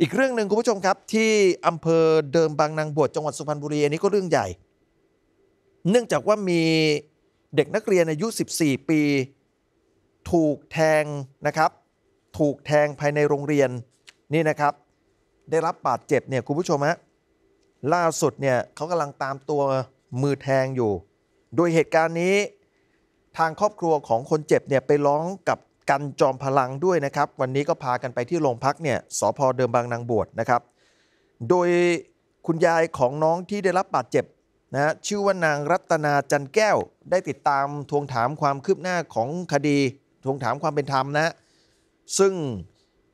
อีกเรื่องหนึ่งคุณผู้ชมครับที่อำเภอเดิมบางนางบวชจังหวัดสุพรรณบุรีอันนี้ก็เรื่องใหญ่เนื่องจากว่ามีเด็กนักเรียนอายุ 14 ปี ถูกแทงนะครับถูกแทงภายในโรงเรียนนี่นะครับ ได้รับบาดเจ็บเนี่ยคุณผู้ชมฮะล่าสุดเนี่ยเขากำลังตามตัวมือแทงอยู่ โดยเหตุการณ์นี้ทางครอบครัวของคนเจ็บเนี่ยไปร้องกับกันจอมพลังด้วยนะครับ วันนี้ก็พากันไปที่โรงพักเนี่ยสพเดิมบางนางบวชนะครับ โดยคุณยายของน้องที่ได้รับบาดเจ็บนะชื่อว่านางรัตนาจันแก้ว ได้ติดตามทวงถามความคืบหน้าของคดี ทวงถามความเป็นธรรมนะ ซึ่ง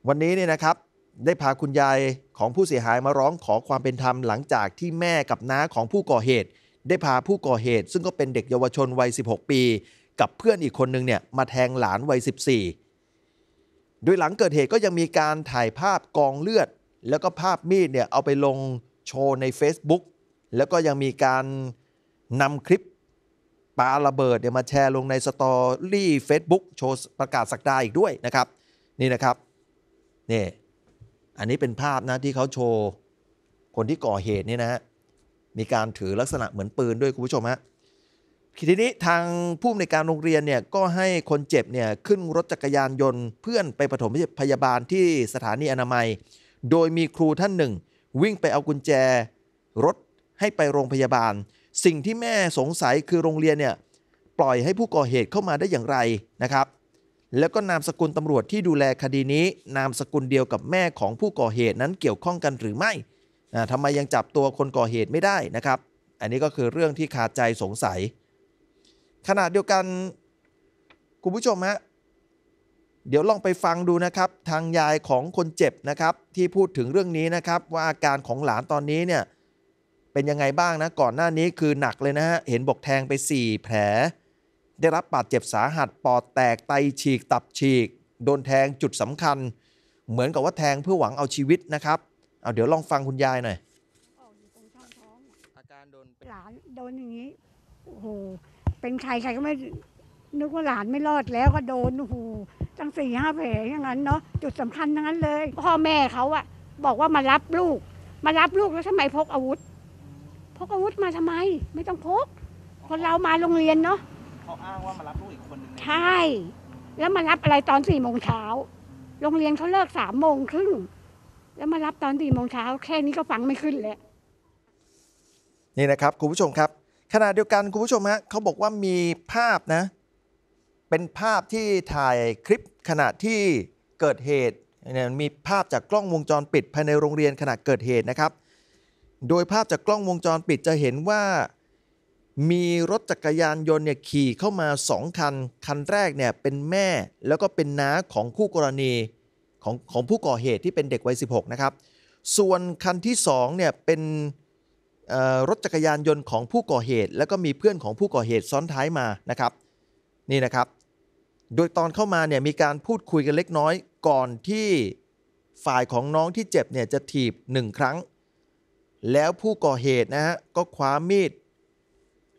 วันนี้เนี่ยนะครับได้พาคุณยายของผู้เสียหายมาร้องขอความเป็นธรรมหลังจากที่แม่กับน้าของผู้ก่อเหตุ ได้พาผู้ก่อเหตุ ซึ่งก็เป็นเด็กเยาวชนวัย 16 ปีกับเพื่อนอีกคนนึงเนี่ย มาแทงหลานวัย 14โดยหลังเกิดเหตุก็ยังมีการถ่ายภาพกองเลือด แล้วก็ภาพมีดเนี่ย เอาไปลงโชว์ใน Facebook แล้วก็ยังมีการนำคลิปปาระเบิดเนี่ยมาแชร์ลงในสตอรี่เฟซบุ๊กโชว์ประกาศสักดาอีกด้วยนะครับ นี่นะครับ นี่ อันนี้เป็นภาพนะที่เขาโชว์ คนที่ก่อเหตุนี่นะฮะมีการถือลักษณะเหมือนปืนด้วยคุณผู้ชมฮะทีนี้ทางผู้อำนวยการโรงเรียนเนี่ยก็ให้คนเจ็บเนี่ยขึ้นรถจักรยานยนต์ เพื่อนไปปฐมพยาบาลที่สถานีอนามัย โดยมีครูท่านหนึ่งวิ่งไปเอากุญแจ รถให้ไปโรงพยาบาล สิ่งที่แม่สงสัยคือโรงเรียนเนี่ยปล่อยให้ผู้ก่อเหตุเข้ามาได้อย่างไรนะครับ แล้วก็นามสกุลตำรวจที่ดูแลคดีนี้นามสกุลเดียวกับแม่ของผู้ก่อเหตุนั้นเกี่ยวข้องกันหรือไม่ทำไมยังจับตัวคนก่อเหตุไม่ได้นะครับ อันนี้ก็คือเรื่องที่ขาดใจสงสัยขณะเดียวกัน คุณผู้ชมฮะเดี๋ยวลองไปฟังดูนะครับ ทางยายของคนเจ็บนะครับที่พูดถึงเรื่องนี้นะครับ ว่าอาการของหลานตอนนี้เนี่ย เป็นยังไงบ้างนะ ก่อนหน้านี้คือหนักเลยนะฮะ เห็นบอกแทงไป 4 แผล ได้รับบาดเจ็บสาหัสปอดแตกไตฉีกตับฉีก โดนแทงจุดสำคัญ เหมือนกับว่าแทงเพื่อหวังเอาชีวิตนะครับเอาเดี๋ยวลองฟังคุณยายหน่อยอาการโดนหลานโดนอย่างนี้โอ้โหเป็นใครใครก็ไม่นึกว่าหลานไม่รอดแล้วก็โดนหูตั้งสี่ห้าแผลอย่างนั้นเนาะจุดสำคัญทั้งนั้นเลยพ่อแม่เขาอะบอกว่ามารับลูก มารับลูกแล้วทำไมพกอาวุธ พกอาวุธมาทำไม ไม่ต้องพกคนเรามาโรงเรียนเนาะเขาอ้างว่ามารับลูกอีกคนนึงใช่ แล้วมารับอะไรตอนสี่โมงเช้าโรงเรียนเขาเลิกสามโมงครึ่งแล้วมารับตอนสี่โมงเช้าแค่นี้ก็ฟังไม่ขึ้นแล้วนี่นะครับคุณผู้ชมครับขณะเดียวกันคุณผู้ชมฮะเขาบอกว่ามีภาพนะเป็นภาพที่ถ่ายคลิปขณะที่เกิดเหตุมีภาพจากกล้องวงจรปิด ภายในโรงเรียนขณะเกิดเหตุนะครับ โดยภาพจากกล้องวงจรปิดจะเห็นว่า มีรถจักรยานยนต์เนี่ยขี่เข้ามา 2คันคันแรกเนี่ย เป็นแม่แล้วก็เป็นน้าของคู่กรณีของของผู้ก่อเหตุที่เป็นเด็กวัย16 นะครับ ส่วนคันที่2เนี่ยเป็นรถจักรยานยนต์ของผู้ก่อเหตุ แล้วก็มีเพื่อนของผู้ก่อเหตุซ้อนท้ายมานะครับ นี่นะครับ โดยตอนเข้ามาเนี่ยมีการพูดคุยกันเล็กน้อยก่อนที่ฝ่ายของน้องที่เจ็บเนี่ยจะถีบหนึ่งครั้ง แล้วผู้ก่อเหตุนะฮะก็คว้ามีด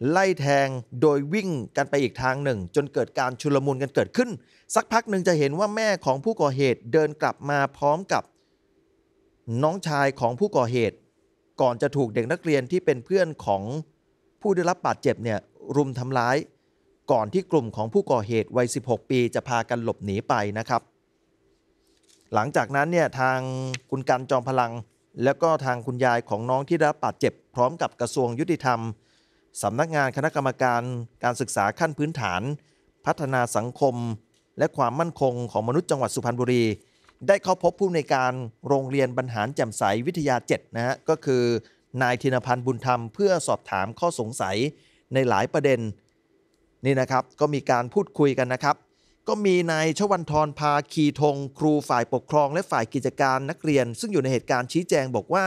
ไล่แทงโดยวิ่งกันไปอีกทางหนึ่ง จนเกิดการชุลมุนกันเกิดขึ้น สักพักหนึ่งจะเห็นว่าแม่ของผู้ก่อเหตุเดินกลับมาพร้อมกับ น้องชายของผู้ก่อเหตุก่อนจะถูกเด็กนักเรียนที่เป็นเพื่อนของผู้ได้รับบาดเจ็บเนี่ยรุมทำร้าย ก่อนที่กลุ่มของผู้ก่อเหตุวัย 16 ปีจะพากันหลบหนีไปนะครับ หลังจากนั้นเนี่ยทางคุณกันจอมพลัง แล้วก็ทางคุณยายของน้องที่ได้รับบาดเจ็บ พร้อมกับกระทรวงยุติธรรมสำนักงานคณะกรรมการการศึกษาขั้นพื้นฐาน พัฒนาสังคมและความมั่นคงของมนุษย์จังหวัดสุพรรณบุรีได้เข้าพบผู้ในการโรงเรียนบรรหารแจ่มใส วิทยา 7 นะฮะก็คือ นายธินพันธ์บุญธรรมเพื่อสอบถามข้อสงสัยในหลายประเด็นนี่นะครับ ก็มีการพูดคุยกันนะครับ ก็มีนายชวันทรพาคีทงครูฝ่ายปกครอง และฝ่ายกิจการนักเรียน ซึ่งอยู่ในเหตุการณ์ชี้แจงบอกว่า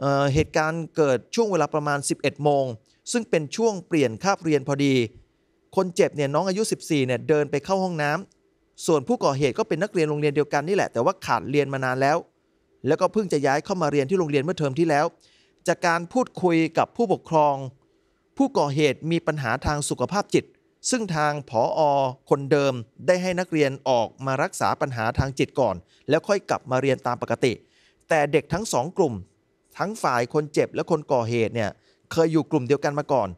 เเหตุการณ์เกิดช่วงเวลาประมาณ 11โมงซึ่งเป็นช่วงเปลี่ยนคาบเรียนพอดี คนเจ็บเนี่ยน้องอายุ 14เนี่ยเดินไปเข้าห้องน้ำส่วนผู้ก่อเหตุก็เป็นนักเรียนโรงเรียนเดียวกันนี่แหละ แต่ว่าขาดเรียนมานานแล้ว แล้วก็เพิ่งจะย้ายเข้ามาเรียนที่โรงเรียนเมื่อเทอมที่แล้ว จากการพูดคุยกับผู้ปกครอง ผู้ก่อเหตุมีปัญหาทางสุขภาพจิต ซึ่งทางผออคนเดิมได้ให้นักเรียนออกมารักษาปัญหาทางจิตก่อน แล้วค่อยกลับมาเรียนตามปกติ แต่เด็กทั้งสองกลุ่ม ทั้งฝ่ายคนเจ็บและคนก่อเหตุเนี่ยเคยอยู่กลุ่มเดียวกันมาก่อน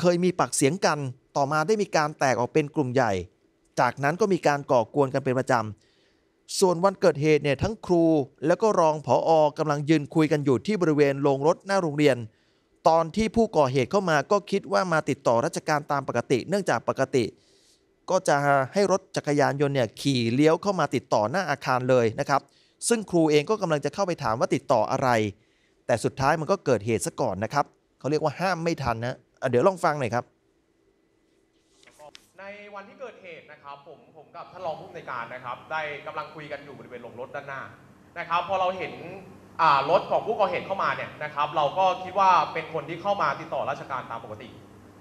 เคยมีปากเสียงกันต่อมาได้มีการแตกออกเป็นกลุ่มใหญ่จากนั้นก็มีการก่อกวนกันเป็นประจำ ส่วนวันเกิดเหตุเนี่ยทั้งครูแล้วก็รอง ผออกำลังยืนคุยกันอยู่ที่บริเวณโรงรถหน้าโรงเรียน ตอนที่ผู้ก่อเหตุเข้ามาก็คิดว่ามาติดต่อราชการตามปกติเนื่องจากปกติ ก็จะให้รถจักรยานยนต์เนี่ยขี่เลี้ยวเข้ามาติดต่อหน้าอาคารเลยนะครับ ซึ่งครูเองก็กำลังจะเข้าไปถามว่าติดต่ออะไร แต่สุดท้ายมันก็เกิดเหตุซะก่อนนะครับเขาเรียกว่าห้ามไม่ทันนะะเดี๋ยวลองฟังหน่อยครับในวันที่เกิดเหตุนะครับผมผมกับท่านรองผู้อำนวยการนะครับได้กำลังคุยกันอยู่บริเวณหลงรถด้านหน้านะครับพอเราเห็นรถของผู้ก่อเหตุเข้ามาเนี่ยนะครับเราก็คิดว่าเป็นคนที่เข้ามาติดต่อราชการตามปกติ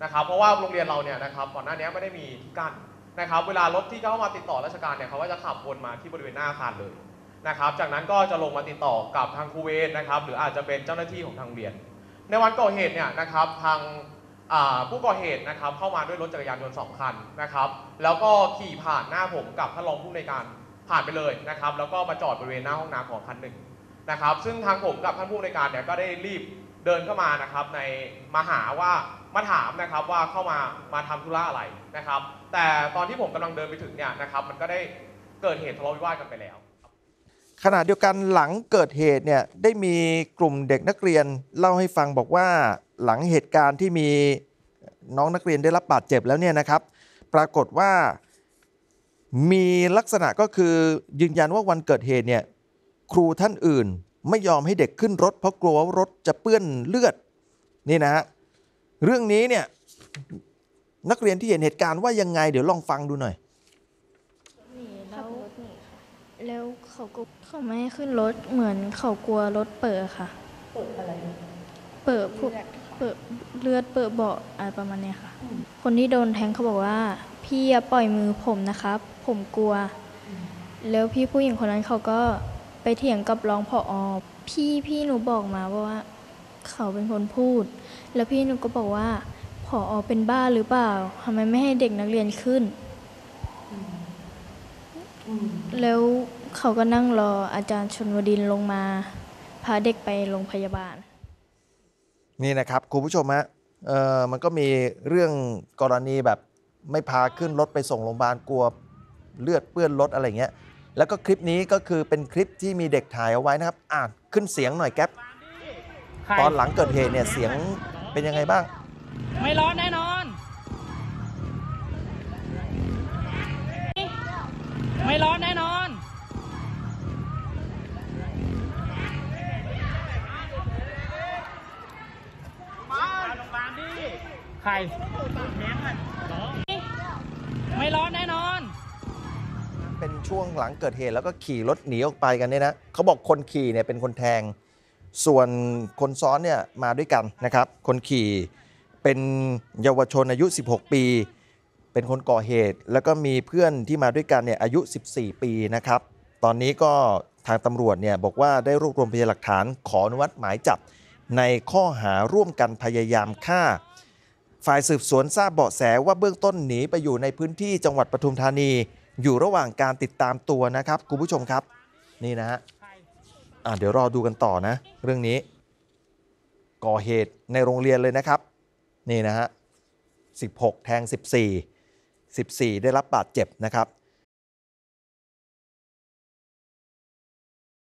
นะครับ เพราะว่าโรงเรียนเราเนี่ยนะครับก่อนหน้านี้ไม่ได้มีกั้นนะครับ เวลารถที่เข้ามาติดต่อราชการเนี่ยเขาก็จะขับวนมาที่บริเวณหน้าอาคารเลยนะครับ จากนั้นก็จะลงมาติดต่อกับทางครูเวรนะครับหรืออาจจะเป็นเจ้าหน้าที่ของทางเรียน ในวันก่อเหตุเนี่ยนะครับทางผู้ก่อเหตุนะครับเข้ามาด้วยรถจักรยานยนต์สองคันนะครับแล้วก็ขี่ผ่านหน้าผมกับท่านรองผู้ในการผ่านไปเลยนะครับแล้วก็มาจอดบริเวณหน้าห้องน้ำของคันหนึ่งนะครับ ซึ่งทางผมกับท่านผู้ในการเนี่ยก็ได้รีบเดินเข้ามานะครับในมาหาว่ามาถามนะครับว่าเข้ามามาทำธุระอะไรนะครับ แต่ตอนที่ผมกำลังเดินไปถึงเนี่ยนะครับมันก็ได้เกิดเหตุทะเลาะวิวาทกันไปแล้วขณะเดียวกันหลังเกิดเหตุเนี่ยได้มีกลุ่มเด็กนักเรียนเล่าให้ฟังบอกว่าหลังเหตุการณ์ที่มีน้องนักเรียนได้รับบาดเจ็บแล้วเนี่ยนะครับ ปรากฏว่ามีลักษณะก็คือยืนยันว่าวันเกิดเหตุเนี่ย ครูท่านอื่น ไม่ยอมให้เด็กขึ้นรถ เพราะกลัวว่ารถจะเปื้อนเลือด นี่นะฮะเรื่องนี้เนี่ยนักเรียนที่เห็นเหตุการณ์ว่ายังไง เดี๋ยวลองฟังดูหน่อยแล้วเขาก็เขาไม่ให้ขึ้นรถเหมือนเขากลัวรถ เปิดค่ะ เปิดอะไรเปิดพวกเลือดเปือนเบาะอะไรประมาณนี้ค่ะ คนที่โดนแทงเขาบอกว่า พี่อย่าปล่อยมือผมนะครับ ผมกลัว แล้วพี่ผู้หญิงคนนั้นเขาก็ไปเถียงกับรองผออพี่พี่หนูบอกมาว่าเขาเป็นคนพูด แล้วพี่หนูก็บอกว่าผออเป็นบ้าหรือเปล่าทำไมไม่ให้เด็กนักเรียนขึ้น แล้วเขาก็นั่งรออาจารย์ชนวดินลงมา พาเด็กไปโรงพยาบาลนี่นะครับ คุณผู้ชมฮะเออมันก็มีเรื่องกรณีแบบไม่พาขึ้นรถไปส่งโรงพยาบาลกลัว เลือดเปื้อนรถอะไรเงี้ย แล้วก็คลิปนี้ก็คือเป็นคลิปที่มีเด็กถ่ายเอาไว้นะครับ อ่านขึ้นเสียงหน่อยแก๊ปตอนหลังเกิดเหตุเนี่ยเสียงเป็นยังไงบ้าง ไม่ร้อนแน่ไม่ร้อนแน่นอน เป็นช่วงหลังเกิดเหตุแล้วก็ขี่รถหนีออกไปกันเนี่ยนะ เขาบอกคนขี่เนี่ยเป็นคนแทง ส่วนคนซ้อนเนี่ยมาด้วยกันนะครับ คนขี่เป็นเยาวชนอายุ 16 ปี เป็นคนก่อเหตุ แล้วก็มีเพื่อนที่มาด้วยกันเนี่ยอายุ 14 ปีนะครับ ตอนนี้ก็ทางตำรวจเนี่ยบอกว่าได้รวบรวมพยานหลักฐานขออนุมัติหมายจับ ในข้อหาร่วมกันพยายามฆ่าฝ่ายสืบสวนทราบเบาะแสว่าเบื้องต้นหนีไปอยู่ในพื้นที่จังหวัดปทุมธานีอยู่ระหว่างการติดตามตัวนะครับคุณผู้ชมครับนี่นะฮะเดี๋ยวรอดูกันต่อนะเรื่องนี้ ก่อเหตุในโรงเรียนเลยนะครับนี่นะฮะ 16 แทง 14 14 ได้รับบาดเจ็บนะครับ